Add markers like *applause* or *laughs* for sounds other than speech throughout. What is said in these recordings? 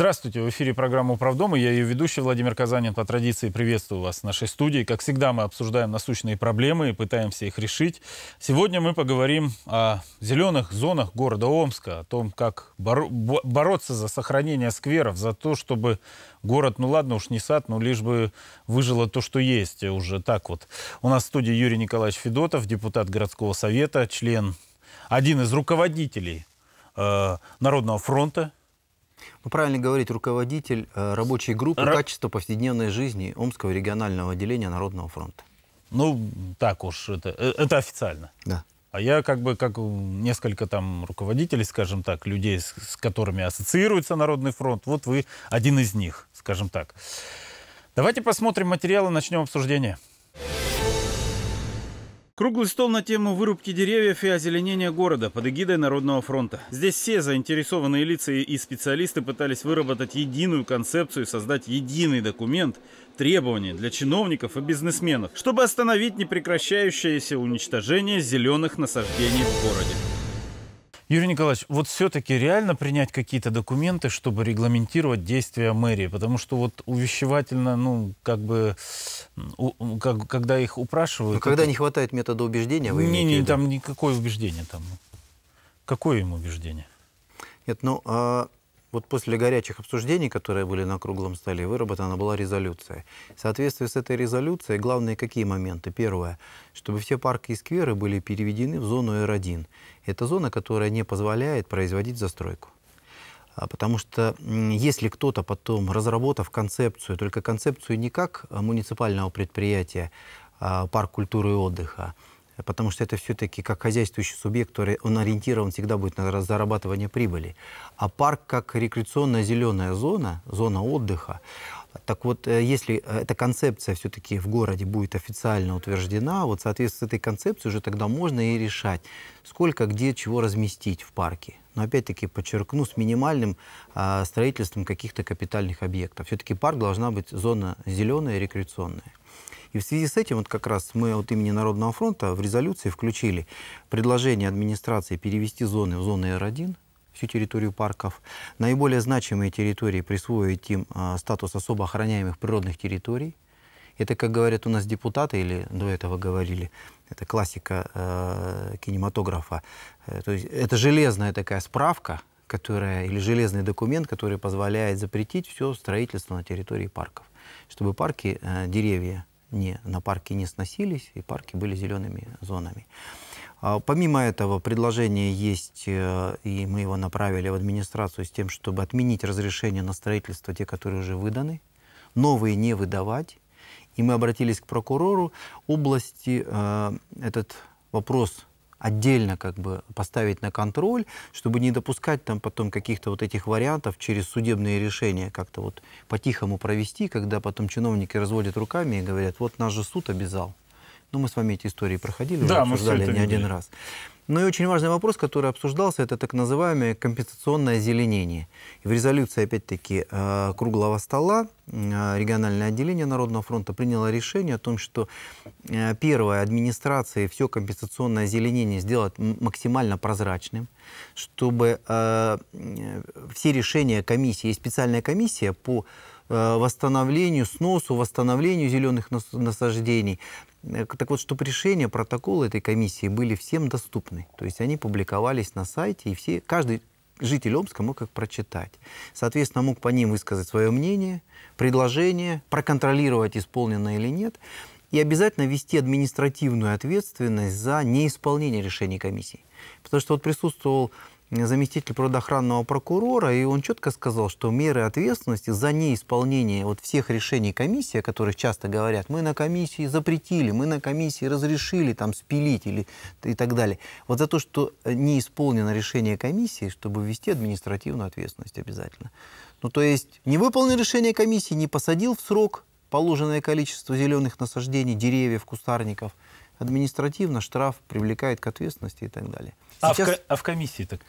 Здравствуйте, в эфире программа «Управдома». Я ее ведущий Владимир Казанин. По традиции приветствую вас в нашей студии. Как всегда, мы обсуждаем насущные проблемы и пытаемся их решить. Сегодня мы поговорим о зеленых зонах города Омска, о том, как боро- бороться за сохранение скверов, за то, чтобы город, ну ладно уж не сад, но лишь бы выжило то, что есть уже так вот. У нас в студии Юрий Николаевич Федотов, депутат городского совета, член, один из руководителей э, Народного фронта ну, правильно говорить, руководитель э, рабочей группы Ра... «Качество повседневной жизни» Омского регионального отделения Народного фронта. Ну, так уж, это, э, это официально. Да. А я как бы, как несколько там руководителей, скажем так, людей, с, с которыми ассоциируется Народный фронт, вот вы один из них, скажем так. Давайте посмотрим материалы, начнем обсуждение. Круглый стол на тему вырубки деревьев и озеленения города под эгидой Народного фронта. Здесь все заинтересованные лица и специалисты пытались выработать единую концепцию и создать единый документ, требования для чиновников и бизнесменов, чтобы остановить непрекращающееся уничтожение зеленых насаждений в городе. Юрий Николаевич, вот все-таки реально принять какие-то документы, чтобы регламентировать действия мэрии? Потому что вот увещевательно, ну, как бы, у, как, когда их упрашивают... Но ну, когда это... не хватает метода убеждения, вы не, не, там никакое убеждение там. Какое им убеждение? Нет, ну, а вот после горячих обсуждений, которые были на круглом столе, выработана была резолюция. В соответствии с этой резолюцией, главные какие моменты? Первое, чтобы все парки и скверы были переведены в зону r 1 Это зона, которая не позволяет производить застройку. А, потому что если кто-то потом, разработав концепцию, только концепцию не как а, муниципального предприятия, а, парк культуры и отдыха, потому что это все-таки как хозяйствующий субъект, который он ориентирован всегда будет на зарабатывание прибыли. А парк как рекреационная зеленая зона, зона отдыха, так вот, э, если э, эта концепция все-таки в городе будет официально утверждена, вот, соответственно, с этой концепцией уже тогда можно и решать, сколько, где, чего разместить в парке. Но опять-таки подчеркну, с минимальным а, строительством каких-то капитальных объектов. Все-таки парк должна быть зона зеленая, рекреационная. И в связи с этим вот как раз мы от имени Народного фронта в резолюции включили предложение администрации перевести зоны в зоны Р 1 всю территорию парков, наиболее значимые территории присвоить им а, статус особо охраняемых природных территорий, это, как говорят у нас депутаты, или до этого говорили, это классика э, кинематографа. Э, то есть это железная такая справка, которая, или железный документ, который позволяет запретить все строительство на территории парков, чтобы парки, э, деревья не, на парки не сносились, и парки были зелеными зонами. А, помимо этого, предложение есть, э, и мы его направили в администрацию с тем, чтобы отменить разрешение на строительство, те, которые уже выданы, новые не выдавать. И мы обратились к прокурору области. Э, этот вопрос отдельно как бы поставить на контроль, чтобы не допускать там потом каких-то вот этих вариантов через судебные решения как-то вот по-тихому провести, когда потом чиновники разводят руками и говорят, вот наш же суд обязал. Ну, мы с вами эти истории проходили, да, уже обсуждали не один раз. Ну и очень важный вопрос, который обсуждался, это так называемое компенсационное озеленение. И в резолюции, опять-таки, э, круглого стола э, региональное отделение Народного фронта приняло решение о том, что э, первое, администрации все компенсационное озеленение сделать максимально прозрачным, чтобы все решения комиссии, есть специальная комиссия по Э, восстановлению, сносу, восстановлению зеленых насаждений. Э, так вот, чтобы решения, протоколы этой комиссии были всем доступны. То есть они публиковались на сайте, и все, каждый житель Омска мог их прочитать. Соответственно, мог по ним высказать свое мнение, предложение, проконтролировать, исполнено или нет, и обязательно вести административную ответственность за неисполнение решений комиссии. Потому что вот присутствовал заместитель природоохранного прокурора, и он четко сказал, что меры ответственности за неисполнение вот всех решений комиссии, о которых часто говорят, мы на комиссии запретили, мы на комиссии разрешили там спилить или, и так далее. Вот за то, что э, не исполнено решение комиссии, чтобы ввести административную ответственность обязательно. Ну, то есть не выполнил решение комиссии, не посадил в срок положенное количество зеленых насаждений, деревьев, кустарников – административно, штраф привлекает к ответственности и так далее. Сейчас... А, в, а в комиссии так?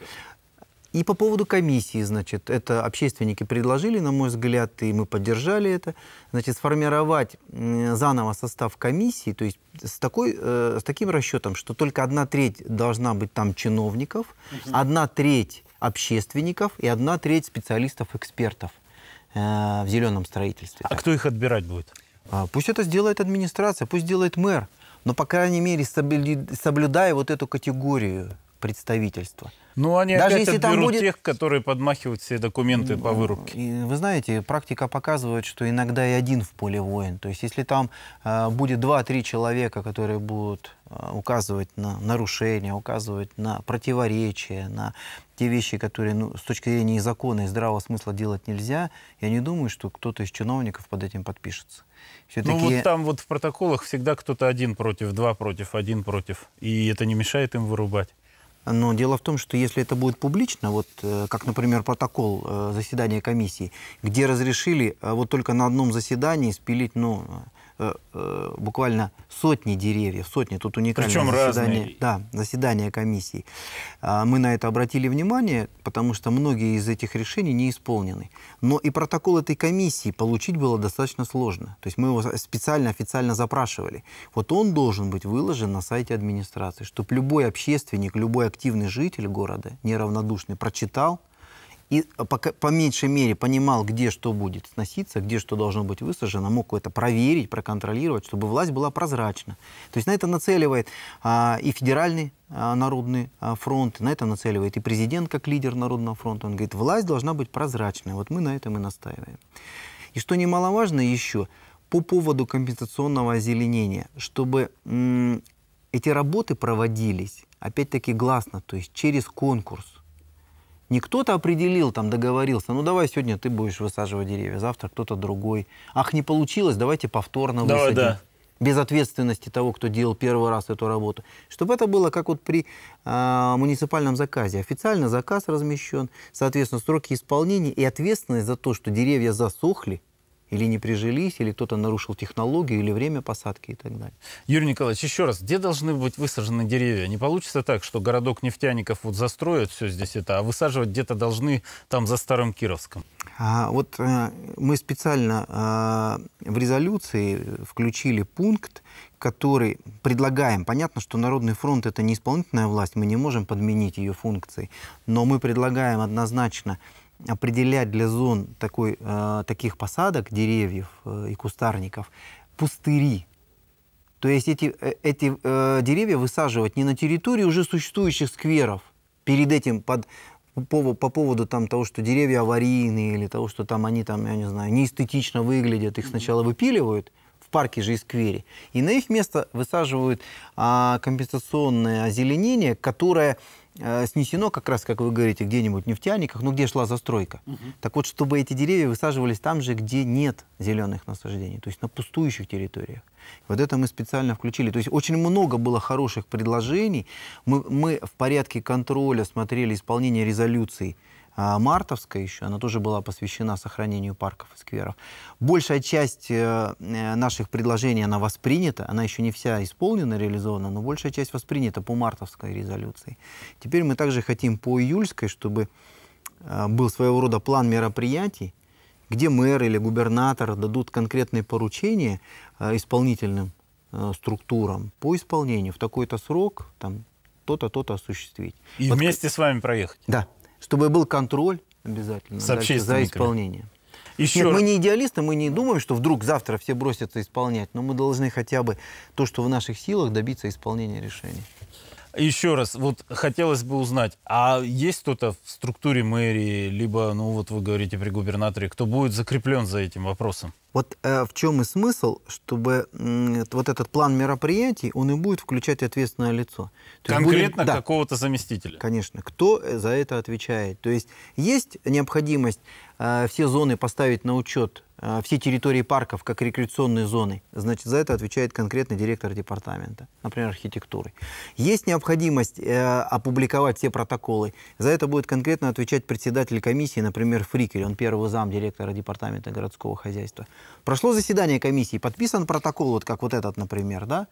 И по поводу комиссии, значит, это общественники предложили, на мой взгляд, и мы поддержали это. Значит, сформировать заново состав комиссии, то есть с, такой, э, с таким расчетом, что только одна треть должна быть там чиновников, угу. одна треть общественников и одна треть специалистов-экспертов э, в зеленом строительстве. А так. кто их отбирать будет? А, пусть это сделает администрация, пусть делает мэр но, по крайней мере, соблюдая вот эту категорию представительства. Ну, они Даже опять если там будет... тех, которые подмахивают все документы по вырубке. Э, вы знаете, практика показывает, что иногда и один в поле воин. То есть, если там э, будет 2-3 человека, которые будут э, указывать на нарушения, указывать на противоречия, на те вещи, которые ну, с точки зрения закона и здравого смысла делать нельзя, я не думаю, что кто-то из чиновников под этим подпишется. Ну вот там вот в протоколах всегда кто-то один против, два против, один против. И это не мешает им вырубать. Но дело в том, что если это будет публично, вот э, как, например, протокол э, заседания комиссии, где разрешили э, вот только на одном заседании спилить, ну, Э, э, буквально сотни деревьев, сотни, тут уникальное Причем Да, заседания комиссии. А, мы на это обратили внимание, потому что многие из этих решений не исполнены. Но и протокол этой комиссии получить было достаточно сложно. То есть мы его специально, официально запрашивали. Вот он должен быть выложен на сайте администрации, чтобы любой общественник, любой активный житель города, неравнодушный, прочитал, и э, по, по меньшей мере понимал, где что будет сноситься, где что должно быть высажено, мог это проверить, проконтролировать, чтобы власть была прозрачна. То есть на это нацеливает а, и федеральный а, народный а, фронт, на это нацеливает и президент как лидер народного фронта. Он говорит, власть должна быть прозрачной. Вот мы на этом и настаиваем. И что немаловажно еще, по поводу компенсационного озеленения, чтобы эти работы проводились, опять-таки, гласно, то есть через конкурс не кто-то определил, там договорился, ну давай сегодня ты будешь высаживать деревья, завтра кто-то другой. Ах, не получилось, давайте повторно давай, Да. Без ответственности того, кто делал первый раз эту работу. Чтобы это было как вот при э, муниципальном заказе. Официально заказ размещен, соответственно, сроки исполнения и ответственность за то, что деревья засохли, или не прижились, или кто-то нарушил технологию, или время посадки и так далее. Юрий Николаевич, еще раз, где должны быть высажены деревья? Не получится так, что городок нефтяников вот застроят все здесь это, а высаживать где-то должны там за Старым Кировском? А, вот э, мы специально э, в резолюции включили пункт, который предлагаем. Понятно, что Народный фронт – это не исполнительная власть, мы не можем подменить ее функции, но мы предлагаем однозначно определять для зон такой, э, таких посадок деревьев э, и кустарников пустыри. То есть эти, э, эти э, деревья высаживать не на территории уже существующих скверов, перед этим под, по, по поводу там, того, что деревья аварийные или того, что там они там, я не знаю, неэстетично выглядят, их сначала выпиливают в парке же и сквере, и на их место высаживают а, компенсационное озеленение, которое Э, снесено, как раз, как вы говорите, где-нибудь в нефтяниках, ну, где шла застройка. Угу. Так вот, чтобы эти деревья высаживались там же, где нет зеленых насаждений, то есть на пустующих территориях. Вот это мы специально включили. То есть очень много было хороших предложений. Мы, мы в порядке контроля смотрели исполнение резолюций а, мартовская еще, она тоже была посвящена сохранению парков и скверов. Большая часть э, э, наших предложений, она воспринята, она еще не вся исполнена, реализована, но большая часть воспринята по мартовской резолюции. Теперь мы также хотим по июльской, чтобы э, был своего рода план мероприятий, где мэр или губернатор дадут конкретные поручения исполнительным структурам по исполнению в такой-то срок, там, то-то, то-то осуществить. И вот, вместе с вами проехать. Да, чтобы был контроль обязательно дальше, за исполнение. Еще Нет, мы не идеалисты, мы не думаем, что вдруг завтра все бросятся исполнять, но мы должны хотя бы то, что в наших силах, добиться исполнения решений. Еще раз, вот хотелось бы узнать, а есть кто-то в структуре мэрии, либо, ну вот вы говорите при губернаторе, кто будет закреплен за этим вопросом? Вот э, в чем и смысл, чтобы э, вот этот план мероприятий, он и будет включать ответственное лицо. То Конкретно да, какого-то заместителя? Конечно. Кто за это отвечает? То есть есть необходимость Э, все зоны поставить на учет, э, все территории парков как рекреационные зоны, значит, за это отвечает конкретный директор департамента, например, архитектуры. Есть необходимость э, опубликовать все протоколы. За это будет конкретно отвечать председатель комиссии, например, Фрикель, он первый зам директора департамента городского хозяйства. Прошло заседание комиссии, подписан протокол, вот как вот этот, например, да,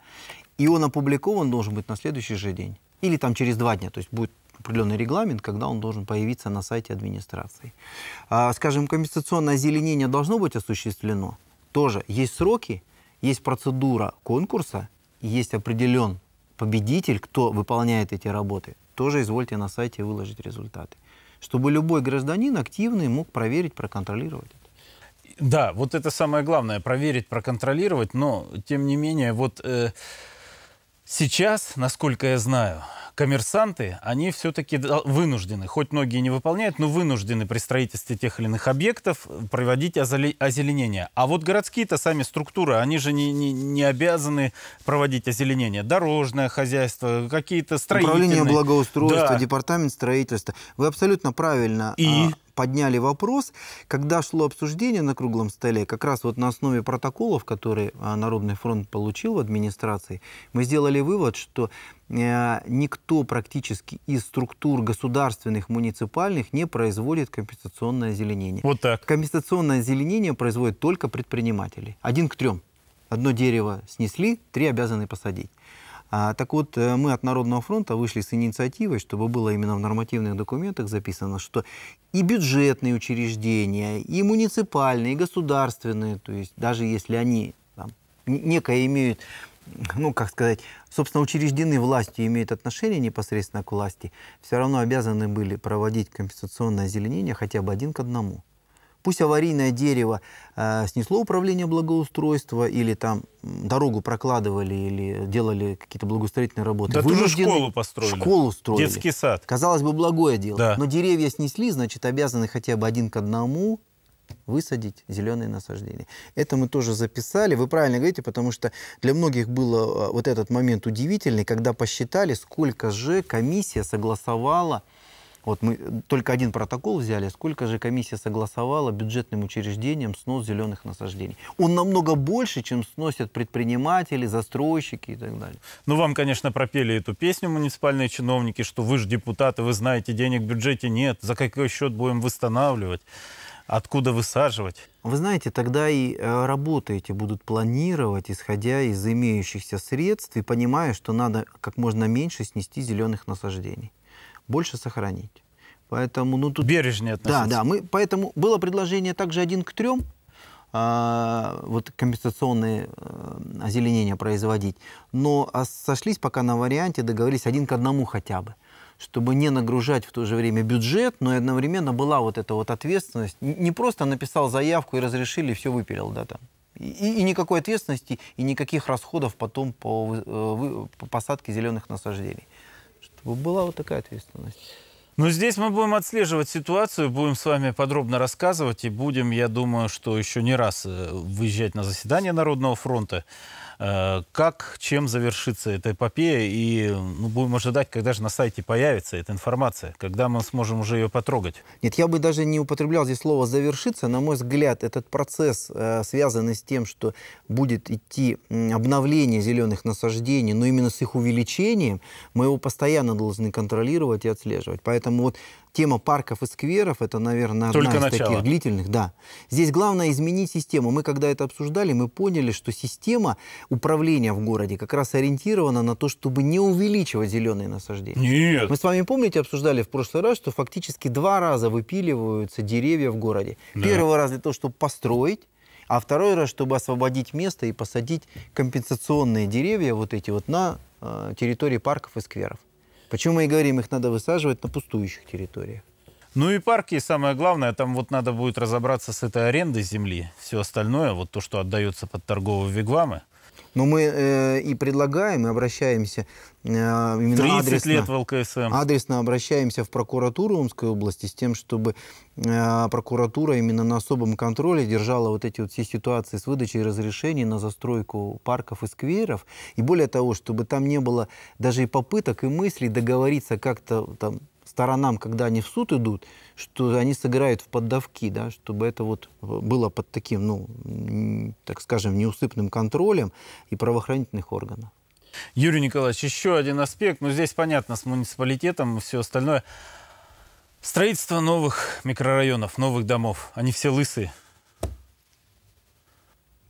и он опубликован должен быть на следующий же день. Или там через два дня, то есть будет определенный регламент, когда он должен появиться на сайте администрации. А, скажем, компенсационное озеленение должно быть осуществлено. Тоже есть сроки, есть процедура конкурса, есть определен победитель, кто выполняет эти работы. Тоже извольте на сайте выложить результаты. Чтобы любой гражданин активный мог проверить, проконтролировать. Да, вот это самое главное, проверить, проконтролировать, но тем не менее, вот э, Сейчас, насколько я знаю, коммерсанты, они все-таки вынуждены, хоть многие не выполняют, но вынуждены при строительстве тех или иных объектов э, проводить озеленение. А вот городские-то сами структуры, они же не, не, не обязаны проводить озеленение. Дорожное хозяйство, какие-то строительные... Управление благоустройства, да. департамент строительства. Вы абсолютно правильно И? А, подняли вопрос, когда шло обсуждение на круглом столе, как раз вот на основе протоколов, которые а, Народный фронт получил в администрации, мы сделали вывод, что э, никто практически из структур государственных, муниципальных не производит компенсационное озеленение. Вот так. Компенсационное озеленение производит только предприниматели. Один к трем. Одно дерево снесли, три обязаны посадить. А, так вот, э, мы от Народного фронта вышли с инициативой, чтобы было именно в нормативных документах записано, что и бюджетные учреждения, и муниципальные, и государственные, то есть даже если они там, некое имеют, ну, как сказать, собственно, учреждены властью, имеют отношение непосредственно к власти, все равно обязаны были проводить компенсационное озеленение хотя бы один к одному. Пусть аварийное дерево э, снесло управление благоустройства, или там дорогу прокладывали, или делали какие-то благоустроительные работы. Да Вынуждены... школу построили. Школу строили. Детский сад. Казалось бы, благое дело. Да. Но деревья снесли, значит, обязаны хотя бы один к одному высадить зеленые насаждения. Это мы тоже записали. Вы правильно говорите, потому что для многих было э, вот этот момент удивительный, когда посчитали, сколько же комиссия согласовала вот мы только один протокол взяли, сколько же комиссия согласовала бюджетным учреждениям снос зеленых насаждений. Он намного больше, чем сносят предприниматели, застройщики и так далее. Ну, вам, конечно, пропели эту песню муниципальные чиновники, что вы же депутаты, вы знаете, денег в бюджете нет, за какой счет будем восстанавливать, откуда высаживать? Вы знаете, тогда и э, работы эти будут планировать, исходя из имеющихся средств и понимая, что надо как можно меньше снести зеленых насаждений больше сохранить. Поэтому, ну тут... Бережнее относиться. Да, да. Мы, поэтому было предложение также один к трем, а, вот компенсационные а, озеленения производить. Но а сошлись пока на варианте, договорились один к одному хотя бы чтобы не нагружать в то же время бюджет, но и одновременно была вот эта вот ответственность. Не просто написал заявку и разрешили, и все выпилил, да, там. И, и никакой ответственности, и никаких расходов потом по, э, по посадке зеленых насаждений была вот такая ответственность. Ну, здесь мы будем отслеживать ситуацию, будем с вами подробно рассказывать и будем, я думаю, что еще не раз э, выезжать на заседание Народного фронта. Э, как, чем завершится эта эпопея? И ну, будем ожидать, когда же на сайте появится эта информация, когда мы сможем уже ее потрогать. Нет, я бы даже не употреблял здесь слово завершиться. На мой взгляд, этот процесс, э, связан с тем, что будет идти обновление зеленых насаждений, но именно с их увеличением, мы его постоянно должны контролировать и отслеживать. Поэтому вот Тема парков и скверов, это, наверное, одна Только из начало. таких длительных. Да. Здесь главное изменить систему. Мы, когда это обсуждали, мы поняли, что система управления в городе как раз ориентирована на то, чтобы не увеличивать зеленые насаждения. Нет. Мы с вами, помните, обсуждали в прошлый раз, что фактически два раза выпиливаются деревья в городе. Да. Первый раз для того, чтобы построить, а второй раз, чтобы освободить место и посадить компенсационные деревья вот эти вот на э, территории парков и скверов. Почему мы и говорим, их надо высаживать на пустующих территориях. Ну и парки, самое главное, там вот надо будет разобраться с этой арендой земли. Все остальное, вот то, что отдается под торговые вигвамы, но мы э, и предлагаем, и обращаемся э, именно 30 адресно, лет в ЛКСМ. Адресно обращаемся в прокуратуру Омской области с тем, чтобы э, прокуратура именно на особом контроле держала вот эти вот все ситуации с выдачей разрешений на застройку парков и скверов. И более того, чтобы там не было даже и попыток, и мыслей договориться как-то там сторонам, когда они в суд идут, что они сыграют в поддавки, да, чтобы это вот э, было под таким, ну, так скажем, неусыпным контролем и правоохранительных органов. Юрий Николаевич, еще один аспект, но ну, здесь понятно с муниципалитетом и все остальное. Строительство новых микрорайонов, новых домов, они все лысые.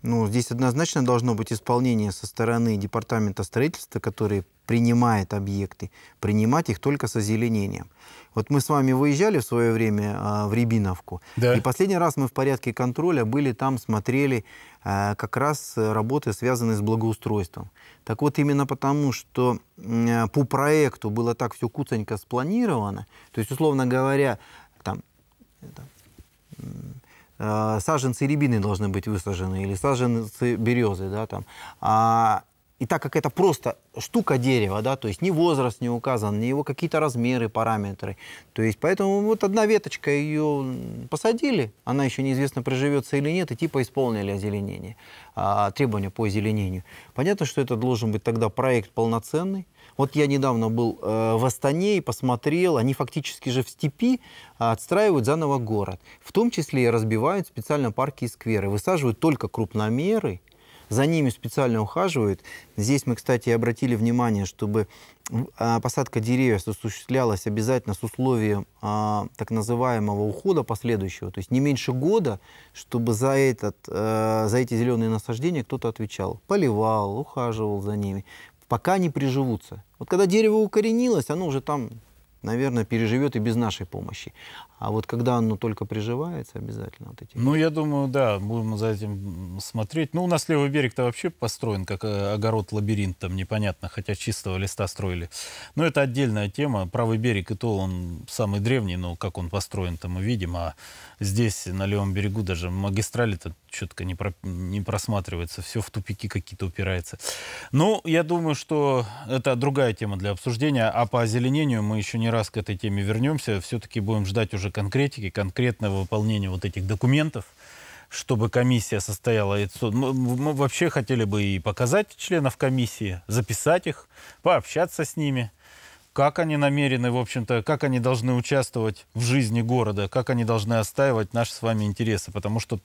Ну, здесь однозначно должно быть исполнение со стороны департамента строительства, который принимает объекты, принимать их только с озеленением. Вот мы с вами выезжали в свое время а, в Рябиновку, да. и последний раз мы в порядке контроля были там, смотрели а, как раз работы, связанные с благоустройством. Так вот, именно потому, что а, по проекту было так все куценько спланировано, то есть, условно говоря, там... Это, Э, саженцы рябины должны быть высажены или саженцы березы, да, там. А, и так как это просто штука дерева, да, то есть ни возраст не указан, ни его какие-то размеры, параметры. То есть поэтому вот одна веточка ее посадили, она еще неизвестно проживется или нет, и типа исполнили озеленение, а, требования по озеленению. Понятно, что это должен быть тогда проект полноценный, вот я недавно был э, в Астане и посмотрел, они фактически же в степи а, отстраивают заново город. В том числе и разбивают специально парки и скверы. Высаживают только крупномеры, за ними специально ухаживают. Здесь мы, кстати, обратили внимание, чтобы а, посадка деревьев осуществлялась обязательно с условием а, так называемого ухода последующего, то есть не меньше года, чтобы за, этот, а, за эти зеленые насаждения кто-то отвечал, поливал, ухаживал за ними пока не приживутся. Вот когда дерево укоренилось, оно уже там, наверное, переживет и без нашей помощи. А вот когда оно только приживается, обязательно вот эти... Ну, я думаю, да, будем за этим смотреть. Ну, у нас левый берег-то вообще построен, как э, огород-лабиринт, там непонятно, хотя чистого листа строили. Но это отдельная тема. Правый берег и то он самый древний, но как он построен, там мы видим. А здесь, на левом берегу, даже магистрали-то четко не, про, не просматривается, все в тупики какие-то упирается. Ну, я думаю, что это другая тема для обсуждения, а по озеленению мы еще не раз к этой теме вернемся, все-таки будем ждать уже конкретики, конкретного выполнения вот этих документов, чтобы комиссия состояла. Мы, мы вообще хотели бы и показать членов комиссии, записать их, пообщаться с ними как они намерены, в общем-то, как они должны участвовать в жизни города, как они должны отстаивать наши с вами интересы, потому что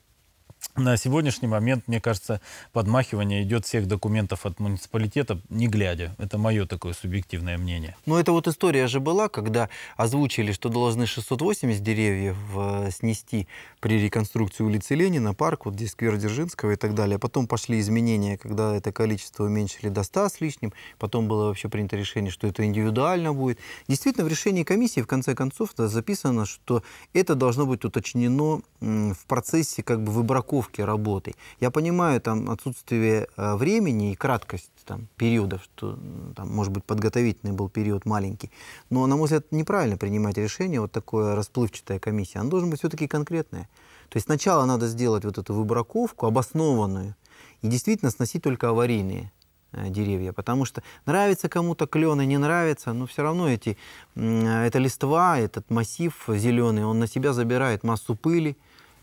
на сегодняшний момент, мне кажется, подмахивание идет всех документов от муниципалитета, не глядя. Это мое такое субъективное мнение. Но это вот история же была, когда озвучили, что должны 680 деревьев э, снести при реконструкции улицы Ленина, парк, вот здесь сквер Дзержинского и так далее. Потом пошли изменения, когда это количество уменьшили до 100 с лишним. Потом было вообще принято решение, что это индивидуально будет. Действительно, в решении комиссии, в конце концов, записано, что это должно быть уточнено в процессе как бы выбора упаковки работы. Я понимаю там отсутствие э, времени и краткость там, периодов, что, там, может быть, подготовительный был период маленький. Но, на мой взгляд, неправильно принимать решение, вот такое расплывчатая комиссия. Она должна быть все-таки конкретная. То есть сначала надо сделать вот эту выбраковку обоснованную и действительно сносить только аварийные э, деревья, потому что нравится кому-то клены, не нравится, но все равно эти, э, эта листва, этот массив зеленый, он на себя забирает массу пыли,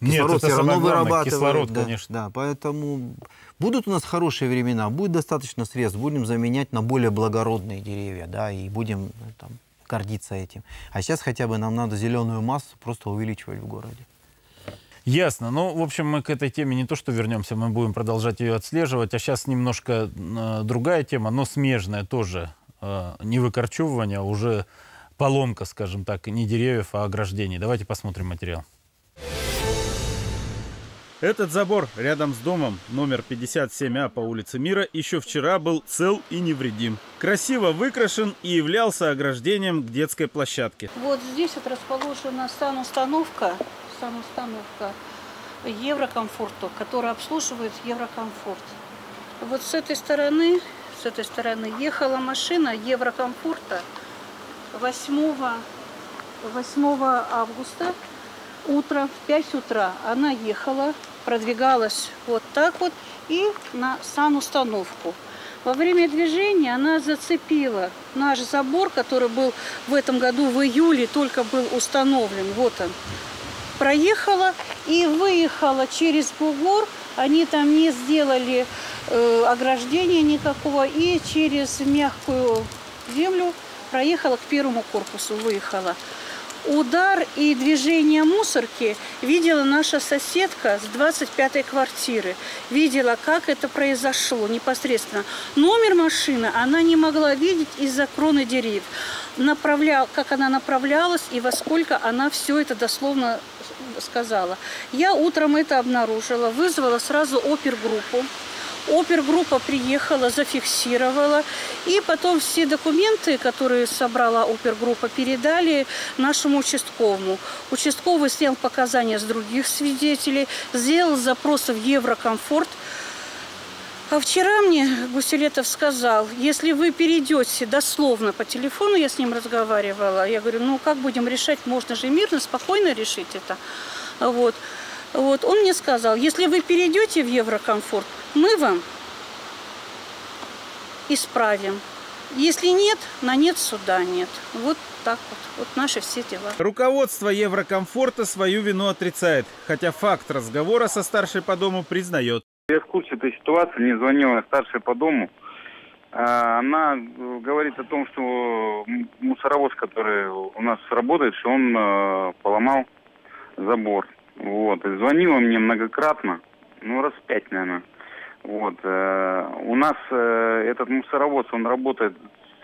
нет, кислород все равно вырабатывает. Кислород, да, конечно. Да, поэтому будут у нас хорошие времена, будет достаточно средств, будем заменять на более благородные деревья, да, и будем э, там, гордиться этим. А сейчас хотя бы нам надо зеленую массу просто увеличивать в городе. Ясно. Ну, в общем, мы к этой теме не то что вернемся, мы будем продолжать ее отслеживать. А сейчас немножко э, другая тема, но смежная тоже. Э, не выкорчевывание, а уже поломка, скажем так, не деревьев, а ограждений. Давайте посмотрим материал. Этот забор рядом с домом номер 57А по улице Мира еще вчера был цел и невредим. Красиво выкрашен и являлся ограждением к детской площадке. Вот здесь вот расположена санустановка, санустановка Еврокомфорту, которая обслуживает Еврокомфорт. Вот с этой стороны, с этой стороны ехала машина Еврокомфорта 8, 8 августа утром в 5 утра. Она ехала продвигалась вот так вот и на установку. Во время движения она зацепила наш забор, который был в этом году в июле, только был установлен. Вот он. Проехала и выехала через бугор. Они там не сделали э, ограждения никакого. И через мягкую землю проехала к первому корпусу, выехала. Удар и движение мусорки видела наша соседка с 25-й квартиры. Видела, как это произошло непосредственно. Номер машины она не могла видеть из-за кроны деревьев. Направлял, как она направлялась и во сколько она все это дословно сказала. Я утром это обнаружила, вызвала сразу опергруппу. Опергруппа приехала, зафиксировала. И потом все документы, которые собрала опергруппа, передали нашему участковому. Участковый снял показания с других свидетелей, сделал запросы в Еврокомфорт. А вчера мне Гуселетов сказал, если вы перейдете дословно по телефону, я с ним разговаривала, я говорю, ну как будем решать, можно же мирно, спокойно решить это. Вот. Вот, он мне сказал, если вы перейдете в Еврокомфорт, мы вам исправим. Если нет, на нет суда нет. Вот так вот. Вот наши все дела. Руководство Еврокомфорта свою вину отрицает, хотя факт разговора со старшей по дому признает. Я в курсе этой ситуации, мне звонила старшая по дому. А, она э, говорит о том, что мусоровоз, который у нас работает, что он э, поломал забор. Вот, и звонила мне многократно, ну, раз в пять, наверное. Вот, э, у нас э, этот мусоровоз, он работает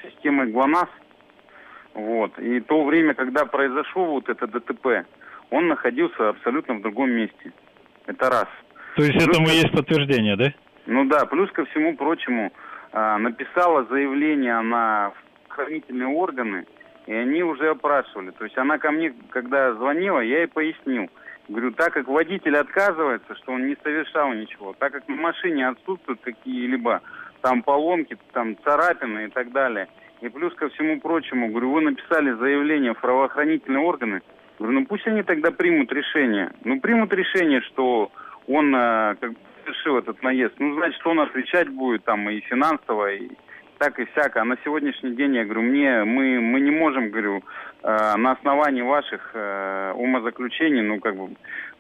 с системой ГЛОНАСС, вот, и то время, когда произошло вот это ДТП, он находился абсолютно в другом месте. Это раз. То есть плюс этому ко... есть подтверждение, да? Ну да, плюс ко всему прочему, э, написала заявление на хранительные органы, и они уже опрашивали. То есть она ко мне, когда звонила, я ей пояснил – Говорю, так как водитель отказывается, что он не совершал ничего, так как на машине отсутствуют какие-либо там поломки, там царапины и так далее. И плюс ко всему прочему, говорю, вы написали заявление в правоохранительные органы. Говорю, ну пусть они тогда примут решение. Ну примут решение, что он э, как бы совершил этот наезд. Ну значит, он отвечать будет там и финансово, и так и всяко. А на сегодняшний день, я говорю, мне, мы, мы не можем, говорю, э, на основании ваших э, умозаключений, ну, как бы,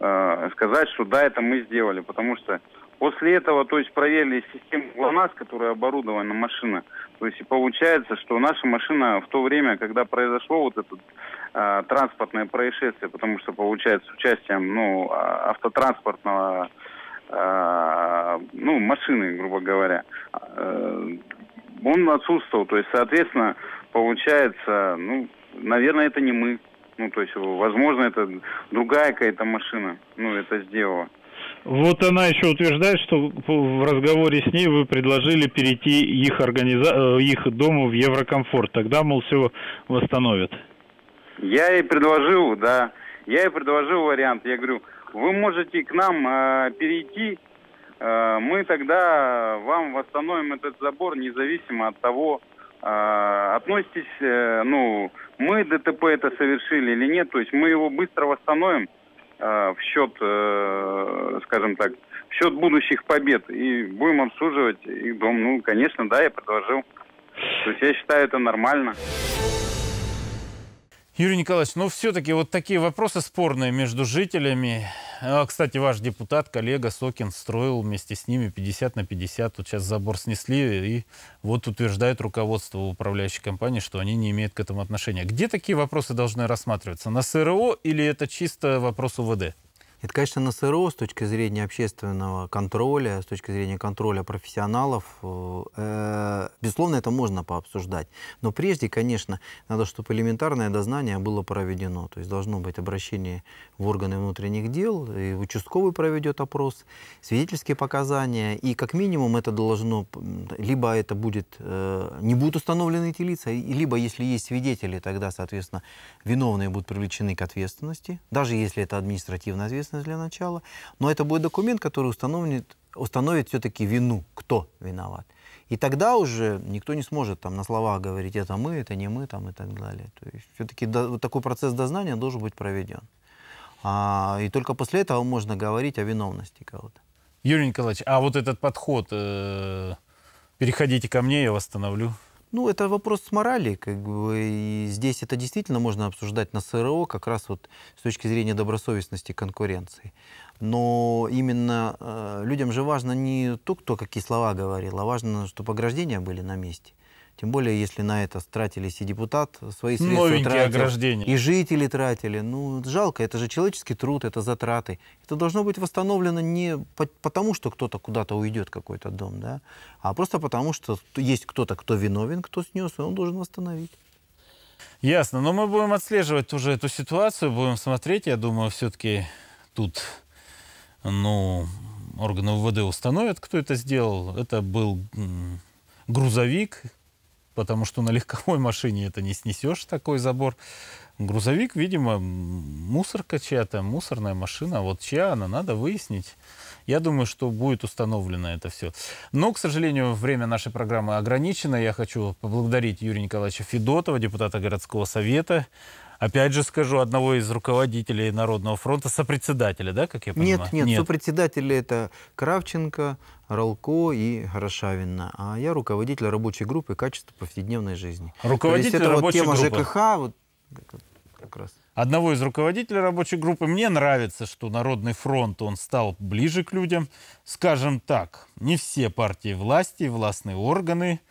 э, сказать, что да, это мы сделали, потому что После этого, то есть, проверили систему ГЛОНАСС, которая оборудована машина. То есть, и получается, что наша машина в то время, когда произошло вот это э, транспортное происшествие, потому что, получается, с участием, ну, а, автотранспортного, э, ну, машины, грубо говоря, э, он отсутствовал. То есть, соответственно, получается, ну, наверное, это не мы. Ну, то есть, возможно, это другая какая-то машина, ну, это сделала. Вот она еще утверждает, что в разговоре с ней вы предложили перейти их, организа... Э, их дому в Еврокомфорт. Тогда, мол, все восстановят. Я ей предложил, да. Я ей предложил вариант. Я говорю, вы можете к нам э, перейти, Э, мы тогда вам восстановим этот забор независимо от того, э, относитесь, э, ну, мы ДТП это совершили или нет, то есть мы его быстро восстановим в счет, скажем так, в счет будущих побед и будем обслуживать их дом. Ну, конечно, да, я предложил. То есть я считаю это нормально. Юрий Николаевич, ну все-таки вот такие вопросы спорные между жителями а, кстати, ваш депутат, коллега Сокин, строил вместе с ними 50 на 50. Тут сейчас забор снесли, и вот утверждает руководство управляющей компании, что они не имеют к этому отношения. Где такие вопросы должны рассматриваться? На СРО или это чисто вопрос УВД? Это, конечно, на СРО с точки зрения общественного контроля, с точки зрения контроля профессионалов, э, безусловно, это можно пообсуждать. Но прежде, конечно, надо, чтобы элементарное дознание было проведено. То есть должно быть обращение в органы внутренних дел, и участковый проведет опрос, свидетельские показания. И как минимум это должно, либо это будет, э, не будут установлены эти лица, либо если есть свидетели, тогда, соответственно, виновные будут привлечены к ответственности, даже если это административная ответственность неизвестно для начала, но это будет документ, который установит, установит все-таки вину, кто виноват. И тогда уже никто не сможет там на словах говорить, это мы, это не мы, там и так далее. То есть все-таки до, вот такой процесс дознания должен быть проведен. А, и только после этого можно говорить о виновности кого-то. Юрий Николаевич, а вот этот подход, э, переходите ко мне, я восстановлю. Ну, это вопрос морали, как бы, и здесь это действительно можно обсуждать на СРО, как раз вот с точки зрения добросовестности конкуренции. Но именно э, людям же важно не то, кто какие слова говорил, а важно, чтобы ограждения были на месте. Тем более, если на это тратились и депутат свои средства Новенькие тратил, ограждения. и жители тратили. Ну, жалко, это же человеческий труд, это затраты. Это должно быть восстановлено не потому, что кто-то куда-то уйдет, какой-то дом, да, а просто потому, что есть кто-то, кто виновен, кто снес, и он должен восстановить. Ясно. Но мы будем отслеживать уже эту ситуацию, будем смотреть. Я думаю, все-таки тут, ну, органы УВД установят, кто это сделал. Это был грузовик, потому что на легковой *laughs* машине это не снесешь такой забор. Грузовик, видимо, мусорка чья-то, мусорная машина. А вот чья она, надо выяснить. Я думаю, что будет установлено это все. Но, к сожалению, время нашей программы ограничено. Я хочу поблагодарить Юрия Николаевича Федотова, депутата городского совета, опять же скажу, одного из руководителей Народного фронта, сопредседателя, да, как я понимаю? Нет, нет, нет. сопредседатели это Кравченко, Ролко и Хорошавина. А я руководитель рабочей группы «Качество повседневной жизни». Руководитель То есть это рабочей вот тема группы. ЖКХ, вот как раз. Одного из руководителей рабочей группы. Мне нравится, что Народный фронт, он стал ближе к людям. Скажем так, не все партии власти, властные органы –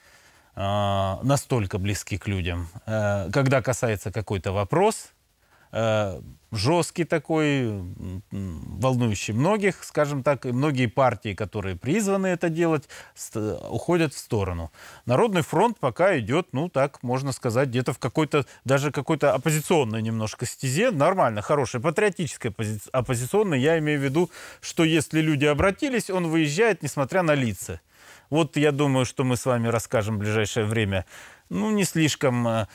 а, настолько близки к людям. Э, когда касается какой-то вопрос, э, жесткий такой, волнующий многих, скажем так, и многие партии, которые призваны это делать, уходят в сторону. Народный фронт пока идет, ну так, можно сказать, где-то в какой-то, даже какой-то оппозиционной немножко стезе, нормально, хорошей, патриотической оппози оппозиционной, я имею в виду, что если люди обратились, он выезжает, несмотря на лица. Вот я думаю, что мы с вами расскажем в ближайшее время ну, не слишком э,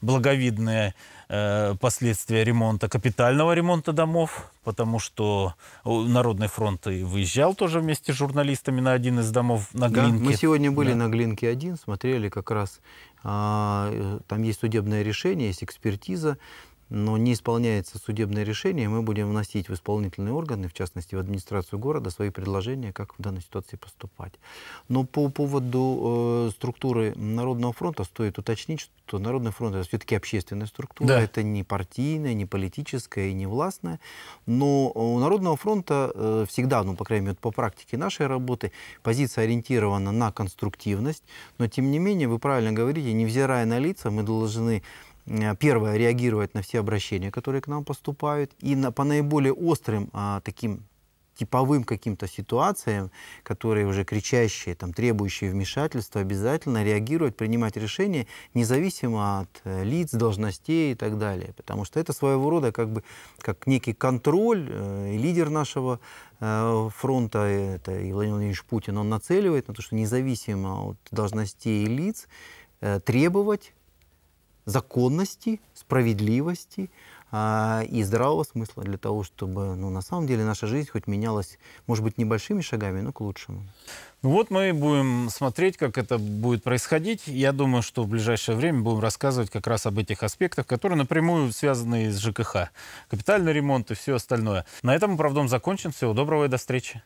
благовидные э, последствия ремонта, капитального ремонта домов, потому что Народный фронт и выезжал тоже вместе с журналистами на один из домов на Глинке. Да, мы сегодня были да. на Глинке один, смотрели как раз, а, э, там есть судебное решение, есть экспертиза, но не исполняется судебное решение, мы будем вносить в исполнительные органы, в частности в администрацию города, свои предложения, как в данной ситуации поступать. Но по поводу э, структуры Народного фронта стоит уточнить, что Народный фронт это все-таки общественная структура, да. это не партийная, не политическая и не властная. Но у Народного фронта э, всегда, ну, по крайней мере, по практике нашей работы, позиция ориентирована на конструктивность, но тем не менее, вы правильно говорите, невзирая на лица, мы должны Э, первое, реагировать на все обращения, которые к нам поступают, и на, по наиболее острым а, таким типовым каким-то ситуациям, которые уже кричащие, там, требующие вмешательства, обязательно реагировать, принимать решения, независимо от э, лиц, должностей и так далее. Потому что это своего рода как бы как некий контроль. Э, лидер нашего э, фронта, это и Владимир Владимирович Путин, он нацеливает на то, что независимо от должностей и лиц, требовать законности, справедливости а, и здравого смысла для того, чтобы ну, на самом деле наша жизнь хоть менялась, может быть, небольшими шагами, но к лучшему. Ну вот мы будем смотреть, как это будет происходить. Я думаю, что в ближайшее время будем рассказывать как раз об этих аспектах, которые напрямую связаны с ЖКХ. Капитальный ремонт и все остальное. На этом управдом закончим. Всего доброго и до встречи.